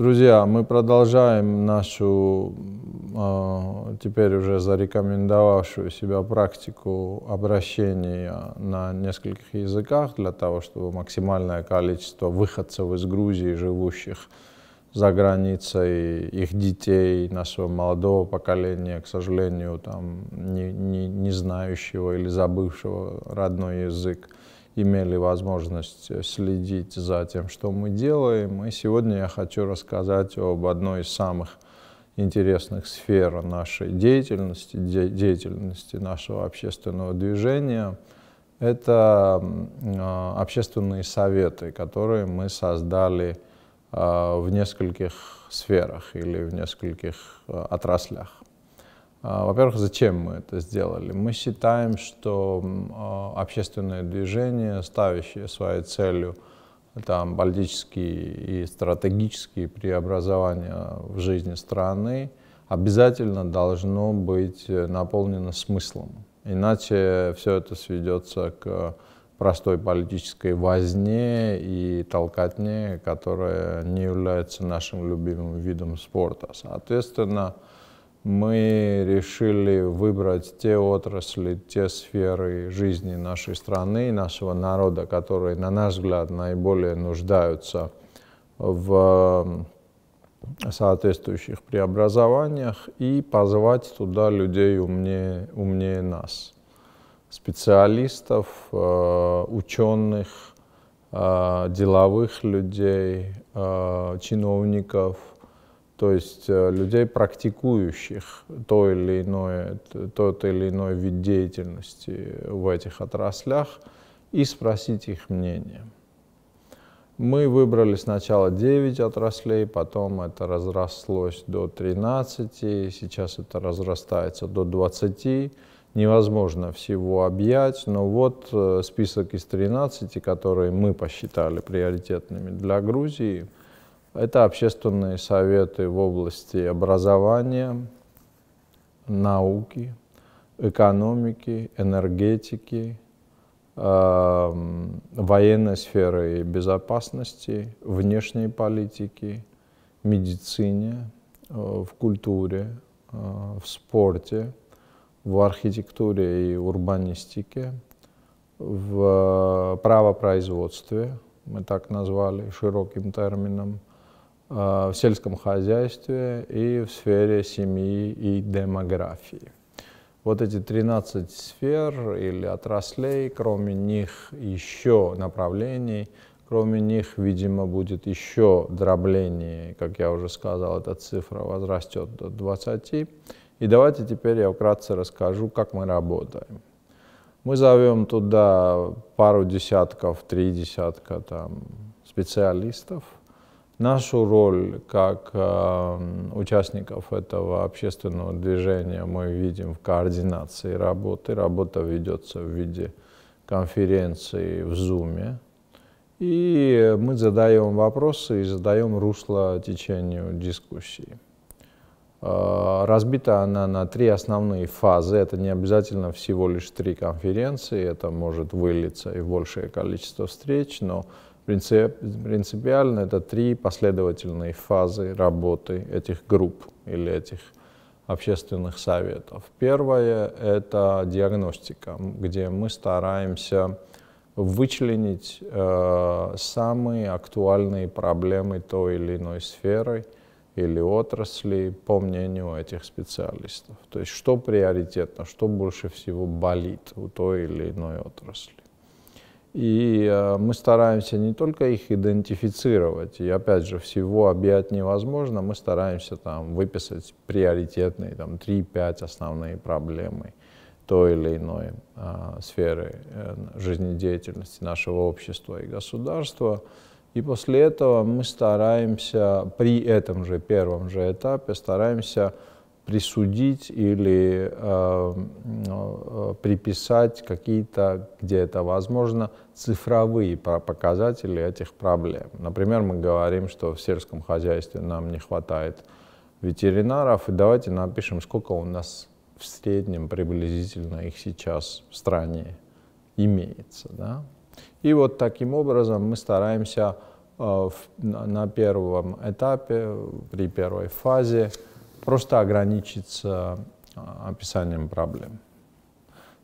Друзья, мы продолжаем нашу а, теперь уже зарекомендовавшую себя практику обращения на нескольких языках для того, чтобы максимальное количество выходцев из Грузии, живущих за границей, их детей, нашего молодого поколения, к сожалению, там, не, не, не знающего или забывшего родной язык, имели возможность э, следить за тем, что мы делаем. И сегодня я хочу рассказать об одной из самых интересных сфер нашей деятельности, деятельности нашего общественного движения. Это а, общественные советы, которые мы создали а, в нескольких сферах или в нескольких э, отраслях. А, во-первых, зачем мы это сделали? Мы считаем, что а, общественное движение, ставящее своей целью там, политические и стратегические преобразования в жизни страны, обязательно должно быть э, наполнено смыслом. Иначе все это сведется к простой политической возне и толкотне, которая не является нашим любимым видом спорта. Соответственно, мы решили выбрать те отрасли, те сферы жизни нашей страны нашего народа, которые, на наш взгляд, наиболее нуждаются в э, соответствующих преобразованиях и позвать туда людей умнее, умнее нас, специалистов, э, ученых, э, деловых людей, чиновников – то есть э, людей, практикующих то или иное, тот или иной вид деятельности в этих отраслях, и спросить их мнение. Мы выбрали сначала 9 отраслей, потом это разрослось до 13, сейчас это разрастается до 20. Невозможно всего объять, но вот э, список из 13, которые мы посчитали приоритетными для Грузии – это общественные советы в области образования, науки, экономики, энергетики, эм, военной сферы и безопасности, внешней политики, медицине, э, в культуре, э, в спорте, в архитектуре и урбанистике, в э, правопроизводстве, мы так назвали широким термином, Э, в сельском хозяйстве и в сфере семьи и демографии. Вот эти 13 сфер или отраслей, кроме них еще направлений, кроме них, видимо, будет еще дробление, как я уже сказал, эта цифра возрастет до 20. И давайте теперь я вкратце расскажу, как мы работаем. Мы зовем туда пару десятков, три десятка там, специалистов – Нашу роль как э, участников этого общественного движения мы видим в координации работы. Работа ведется в виде конференции в Зуме. И мы задаем вопросы и задаем русло течению дискуссии. Э, разбита она на три основные фазы. Это не обязательно всего лишь три конференции, это может вылиться и в большее количество встреч, но принципиально это три последовательные фазы работы этих групп или этих общественных советов. Первое – это диагностика, где мы стараемся вычленить э, самые актуальные проблемы той или иной сферы или отрасли по мнению этих специалистов. То есть что приоритетно, что больше всего болит у той или иной отрасли. И э, мы стараемся не только их идентифицировать, и опять же, всего объять невозможно, мы стараемся там выписать приоритетные, там 3-5 основные проблемы той или иной а, сферы э, жизнедеятельности нашего общества и государства. И после этого мы стараемся, при этом же первом же этапе, стараемся присудить или э, э, приписать какие-то, где это возможно, цифровые показатели этих проблем. Например, мы говорим, что в сельском хозяйстве нам не хватает ветеринаров, и давайте напишем, сколько у нас в среднем приблизительно их сейчас в стране имеется. Да? И вот таким образом мы стараемся э, в, на первом этапе, при первой фазе, просто ограничиться а, описанием проблем.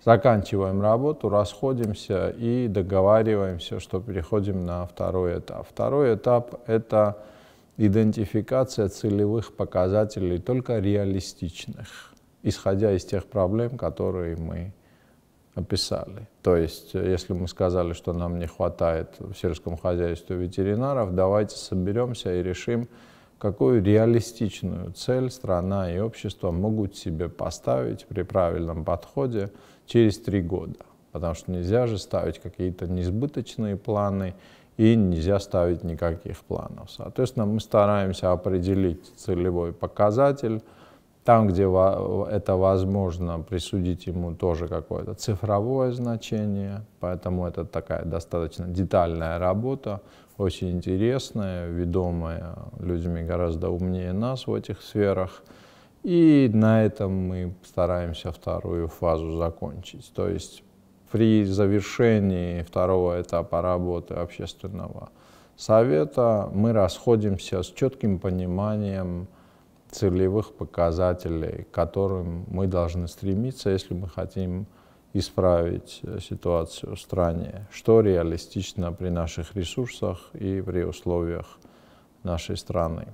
Заканчиваем работу, расходимся и договариваемся, что переходим на второй этап. Второй этап — это идентификация целевых показателей, только реалистичных, исходя из тех проблем, которые мы описали. То есть, э, если мы сказали, что нам не хватает в сельском хозяйстве ветеринаров, давайте соберемся и решим, какую реалистичную цель страна и общество могут себе поставить при правильном подходе через три года. Потому что нельзя же ставить какие-то несбыточные планы и нельзя ставить никаких планов. Соответственно, мы стараемся определить целевой показатель, там, где это возможно, присудить ему тоже какое-то цифровое значение, поэтому это такая достаточно детальная работа, очень интересная, ведомая людьми гораздо умнее нас в этих сферах. И на этом мы стараемся вторую фазу закончить. То есть при завершении второго этапа работы общественного совета мы расходимся с четким пониманием целевых показателей, к которым мы должны стремиться, если мы хотим исправить э, ситуацию в стране, что реалистично при наших ресурсах и при условиях нашей страны.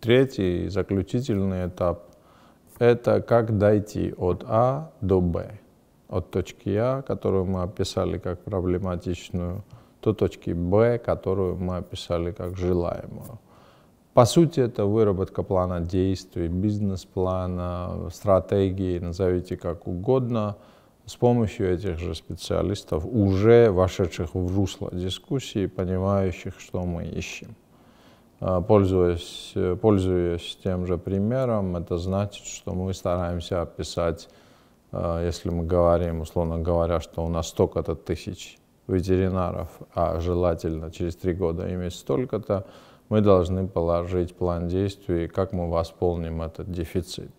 Третий заключительный этап – это как дойти от А до Б, от точки А, которую мы описали как проблематичную, до точки Б, которую мы описали как желаемую. По сути, это выработка плана действий, бизнес-плана, стратегии, назовите как угодно – с помощью этих же специалистов, уже вошедших в русло дискуссии, понимающих, что мы ищем. А, пользуясь, пользуясь тем же примером, это значит, что мы стараемся описать, а, если мы говорим, условно говоря, что у нас столько-то тысяч ветеринаров, а желательно через три года иметь столько-то, мы должны положить план действий, как мы восполним этот дефицит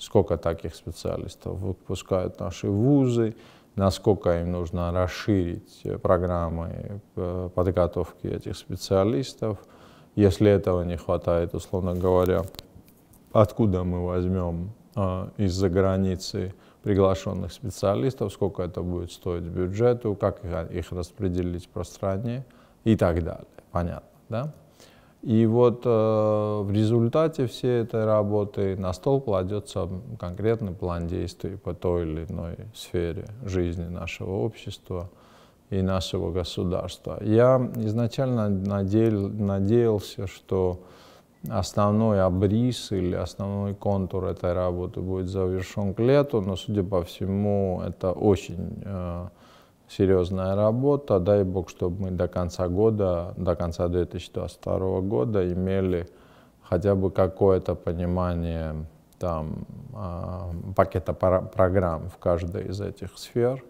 сколько таких специалистов выпускают наши вузы, насколько им нужно расширить э, программы э, подготовки этих специалистов. Если этого не хватает, условно говоря, откуда мы возьмем а, из-за границы приглашенных специалистов, сколько это будет стоить бюджету, как их а, распределить по стране и так далее. Понятно, да? И вот э, в результате всей этой работы на стол кладется конкретный план действий по той или иной сфере жизни нашего общества и нашего государства. Я изначально надеял, надеялся, что основной обрис или основной контур этой работы будет завершен к лету, но, судя по всему, это очень э, серьезная работа. Дай бог, чтобы мы до конца года, до конца 2022 года имели хотя бы какое-то понимание там, а, пакета программ в каждой из этих сфер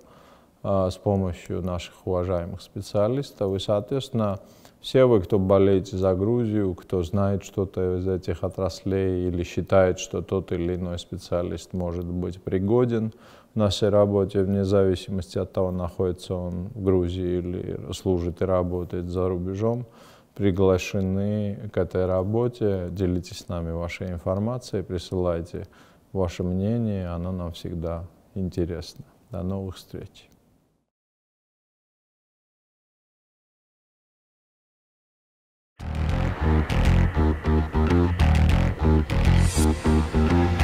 а, с помощью наших уважаемых специалистов. И, соответственно, все вы, кто болеете за Грузию, кто знает что-то из этих отраслей или считает, что тот или иной специалист может быть пригоден в нашей работе, вне зависимости от того, находится он в Грузии или служит и работает за рубежом, приглашены к этой работе. Делитесь с нами вашей информацией, присылайте ваше мнение, оно нам всегда интересно. До новых встреч! Gracias.